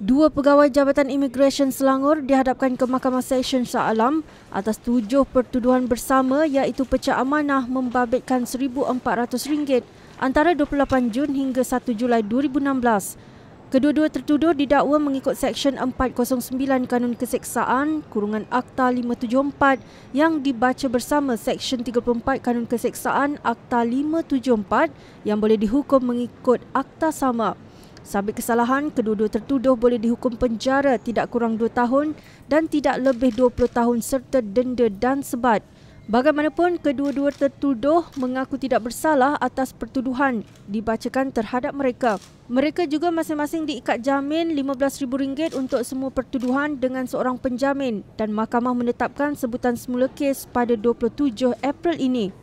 Dua pegawai Jabatan Immigration Selangor dihadapkan ke Mahkamah Seksyen Shah Alam atas tujuh pertuduhan bersama iaitu pecah amanah membabitkan RM1,400 antara 28 Jun hingga 1 Julai 2016. Kedua-dua tertuduh didakwa mengikut Seksyen 409 Kanun Keseksaan Kurungan Akta 574 yang dibaca bersama Seksyen 34 Kanun Keseksaan Akta 574 yang boleh dihukum mengikut Akta Sama. Sabit kesalahan, kedua-dua tertuduh boleh dihukum penjara tidak kurang 2 tahun dan tidak lebih 20 tahun serta denda dan sebat. Bagaimanapun, kedua-dua tertuduh mengaku tidak bersalah atas pertuduhan dibacakan terhadap mereka. Mereka juga masing-masing diikat jamin RM15,000 untuk semua pertuduhan dengan seorang penjamin dan mahkamah menetapkan sebutan semula kes pada 27 April ini.